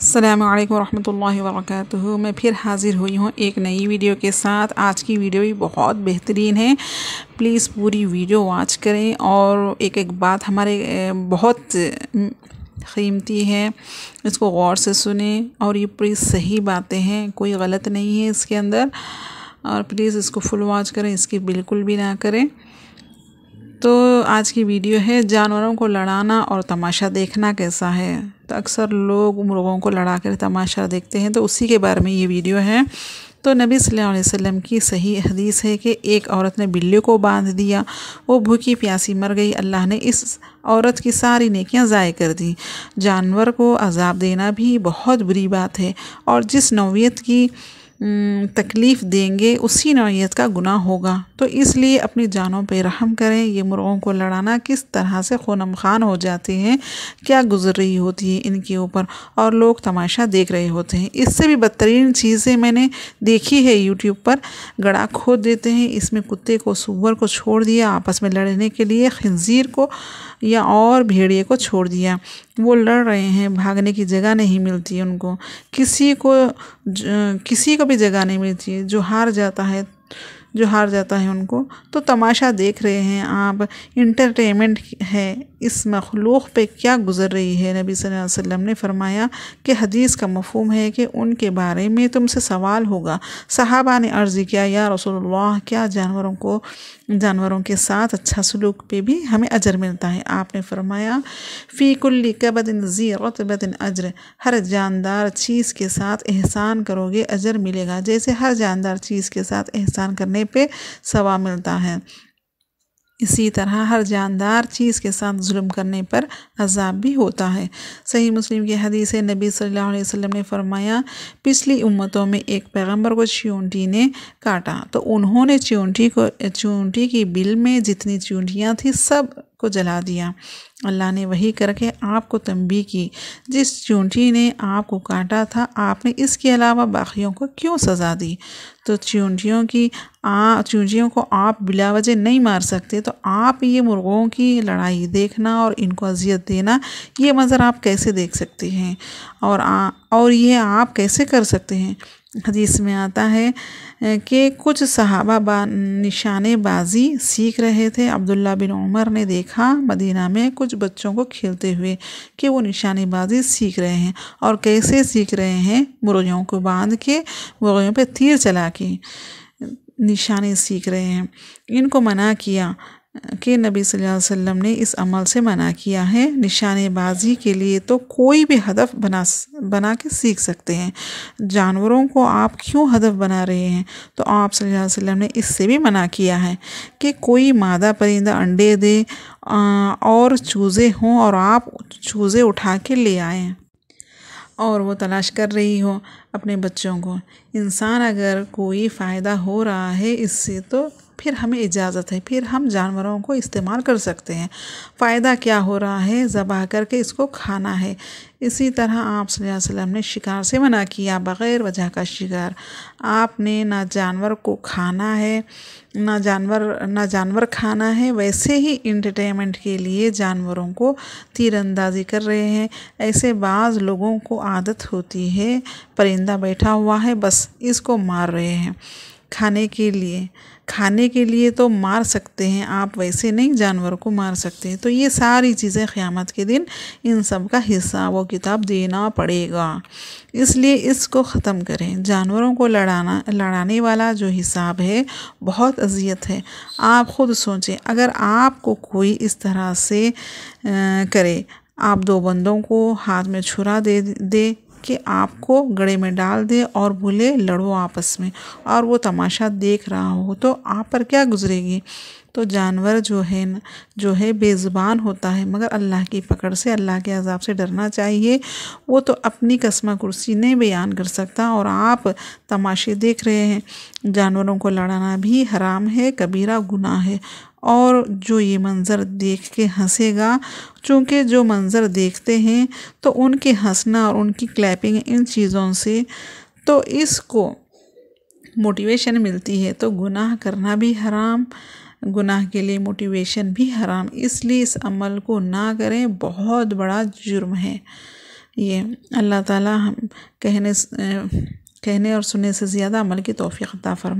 अल्लाम वरहमल वरक मैं फिर हाज़िर हुई हूँ एक नई वीडियो के साथ आज की वीडियो भी बहुत बेहतरीन है प्लीज़ पूरी वीडियो वॉच करें और एक एक बात हमारे बहुत कीमती है इसको गौर से सुने और ये पूरी सही बातें हैं कोई गलत नहीं है इसके अंदर और प्लीज़ इसको फुल वॉच करें इसकी बिल्कुल भी ना करें तो आज की वीडियो है जानवरों को लड़ाना और तमाशा देखना कैसा है तो अक्सर लोग मुर्गों को लड़ा कर तमाशा देखते हैं तो उसी के बारे में ये वीडियो है तो नबी सल्लल्लाहु अलैहि वसल्लम की सही हदीस है कि एक औरत ने बिल्ली को बांध दिया वो भूखी प्यासी मर गई अल्लाह ने इस औरत की सारी नेकियां ज़ाय कर दी जानवर को अजाब देना भी बहुत बुरी बात है और जिस नौीयत की हम्म, तकलीफ़ देंगे उसी नौीयत का गुनाह होगा तो इसलिए अपनी जानों पर रहम करें ये मुर्गों को लड़ाना किस तरह से खोनम खान हो जाते हैं क्या गुजर रही होती है इनके ऊपर और लोग तमाशा देख रहे होते हैं इससे भी बदतरीन चीज़ें मैंने देखी है यूट्यूब पर गड़ा खोद देते हैं इसमें कुत्ते को सूअर को छोड़ दिया आपस में लड़ने के लिए खंजीर को या और भेड़िए को छोड़ दिया वो लड़ रहे हैं भागने की जगह नहीं मिलती उनको किसी को किसी को भी जगह नहीं मिलती है जो हार जाता है जो हार जाता है उनको तो तमाशा देख रहे हैं आप इंटरटेनमेंट है इस मखलूक पे क्या गुज़र रही है नबी सल्लल्लाहु अलैहि वसल्लम ने फरमाया कि हदीस का मफहम है कि उनके बारे में तुमसे सवाल होगा सहाबा ने अर्ज़ किया या रसोल्ला क्या जानवरों को जानवरों के साथ अच्छा सलूक पे भी हमें अजर मिलता है आपने फरमाया फ़ी कुल्ली कबदिन जी रतबदिन अजर हर जानदार चीज़ के साथ एहसान करोगे अजर मिलेगा जैसे हर जानदार चीज़ के साथ एहसान करने पे सवा मिलता है इसी तरह हर जानदार चीज़ के साथ जुल्म करने पर अजाब भी होता है सही मुस्लिम की हदीस नबी सल्लल्लाहु अलैहि वसल्लम ने फरमाया पिछली उम्मतों में एक पैगंबर को चूंटी ने काटा तो उन्होंने चूंटी को चूंटी की बिल में जितनी चूंटियाँ थी सब को जला दिया अल्लाह ने वही करके आपको तंबी की जिस चूंटी ने आपको काटा था आपने इसके अलावा बाकियों को क्यों सज़ा दी तो चूंटियों की आ चूंटियों को आप बिलावजह नहीं मार सकते तो आप ये मुर्गों की लड़ाई देखना और इनको अजियत देना ये मंज़र आप कैसे देख सकते हैं और आ, और ये आप कैसे कर सकते हैं हदीस में आता है कि कुछ सहाबा बा निशानेबाजी सीख रहे थे अब्दुल्ला बिन उमर ने देखा मदीना में कुछ कुछ बच्चों को खेलते हुए कि वो निशानेबाजी सीख रहे हैं और कैसे सीख रहे हैं मुर्गियों को बांध के मुर्गियों पर तीर चला के निशाने सीख रहे हैं इनको मना किया कि नबी सल्लल्लाहु अलैहि वसल्लम ने इस अमल से मना किया है निशानेबाजी के लिए तो कोई भी हदफ बना बना के सीख सकते हैं जानवरों को आप क्यों हदफ बना रहे हैं तो आप सल्लल्लाहु अलैहि वसल्लम ने इससे भी मना किया है कि कोई मादा परिंदा अंडे दे और चूज़े हों और आप चूज़े उठा के ले आए और वो तलाश कर रही हो अपने बच्चों को इंसान अगर कोई फ़ायदा हो रहा है इससे तो फिर हमें इजाज़त है फिर हम जानवरों को इस्तेमाल कर सकते हैं फ़ायदा क्या हो रहा है ज़बह करके इसको खाना है इसी तरह आप वसल्लम ने शिकार से मना किया बग़ैर वजह का शिकार आपने ना जानवर को खाना है ना जानवर ना जानवर खाना है वैसे ही इंटरटेनमेंट के लिए जानवरों को तीरंदाजी कर रहे हैं ऐसे बाज़ लोगों को आदत होती है परिंदा बैठा हुआ है बस इसको मार रहे हैं खाने के लिए खाने के लिए तो मार सकते हैं आप वैसे नहीं जानवर को मार सकते हैं तो ये सारी चीज़ें क़्यामत के दिन इन सब का हिस्सा वो किताब देना पड़ेगा इसलिए इसको ख़त्म करें जानवरों को लड़ाना लड़ाने वाला जो हिसाब है बहुत अजियत है आप ख़ुद सोचें अगर आपको कोई इस तरह से आ, करे आप दो बंदों को हाथ में छुरा दे दे कि आपको गड़े में डाल दे और बोले लड़ो आपस में और वो तमाशा देख रहा हो तो आप पर क्या गुजरेगी तो जानवर जो है न जो है बेज़ुबान होता है मगर अल्लाह की पकड़ से अल्लाह के अजाब से डरना चाहिए वो तो अपनी कस्मा कुर्सी नहीं बयान कर सकता और आप तमाशे देख रहे हैं जानवरों को लड़ाना भी हराम है कबीरा गुनाह है और जो ये मंज़र देख के हंसेगा चूँकि जो मंज़र देखते हैं तो उनके हंसना और उनकी क्लैपिंग इन चीज़ों से तो इसको मोटिवेशन मिलती है तो गुनाह करना भी हराम गुनाह के लिए मोटिवेशन भी हराम इसलिए इस अमल को ना करें बहुत बड़ा जुर्म है ये अल्लाह ताला हम कहने कहने और सुनने से ज़्यादा अमल की तोफ़ी अता फरमा